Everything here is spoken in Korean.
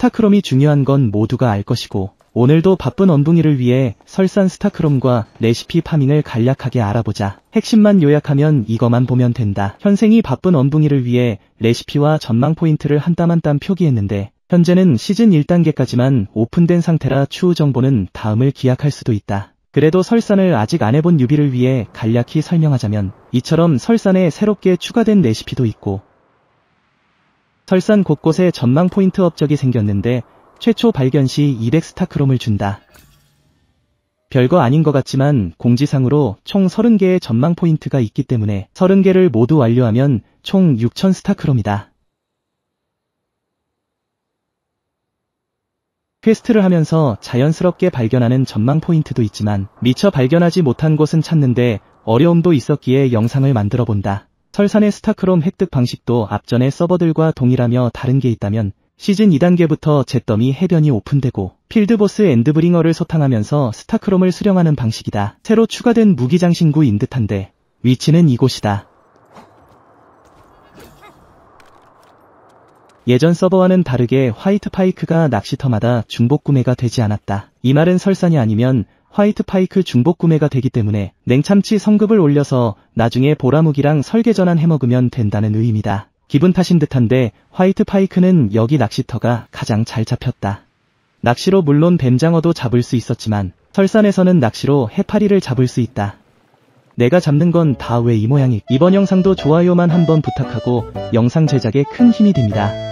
스타크롬이 중요한 건 모두가 알 것이고 오늘도 바쁜 언둥이를 위해 설산 스타크롬과 레시피 파밍을 간략하게 알아보자. 핵심만 요약하면 이거만 보면 된다. 현생이 바쁜 언둥이를 위해 레시피와 전망 포인트를 한 땀 한 땀 표기했는데 현재는 시즌 1단계까지만 오픈된 상태라 추후 정보는 다음을 기약할 수도 있다. 그래도 설산을 아직 안 해본 유비를 위해 간략히 설명하자면 이처럼 설산에 새롭게 추가된 레시피도 있고 설산 곳곳에 전망 포인트 업적이 생겼는데 최초 발견 시 200스타크롬을 준다. 별거 아닌 것 같지만 공지상으로 총 30개의 전망 포인트가 있기 때문에 30개를 모두 완료하면 총 6 0 0 0 스타크롬이다. 퀘스트를 하면서 자연스럽게 발견하는 전망 포인트도 있지만 미처 발견하지 못한 곳은 찾는데 어려움도 있었기에 영상을 만들어 본다. 설산의 스타크롬 획득 방식도 앞전의 서버들과 동일하며 다른 게 있다면 시즌 2단계부터 잿더미 해변이 오픈되고 필드보스 엔드브링어를 소탕하면서 스타크롬을 수령하는 방식이다. 새로 추가된 무기장신구인 듯한데 위치는 이곳이다. 예전 서버와는 다르게 화이트 파이크가 낚시터마다 중복 구매가 되지 않았다. 이 말은 설산이 아니면 화이트 파이크 중복 구매가 되기 때문에 냉참치 성급을 올려서 나중에 보라무기랑 설계 전환 해먹으면 된다는 의미다. 기분 탓인 듯한데 화이트 파이크는 여기 낚시터가 가장 잘 잡혔다. 낚시로 물론 뱀장어도 잡을 수 있었지만 설산에서는 낚시로 해파리를 잡을 수 있다. 내가 잡는 건 다 왜 이 모양이 이번 영상도 좋아요만 한번 부탁하고 영상 제작에 큰 힘이 됩니다.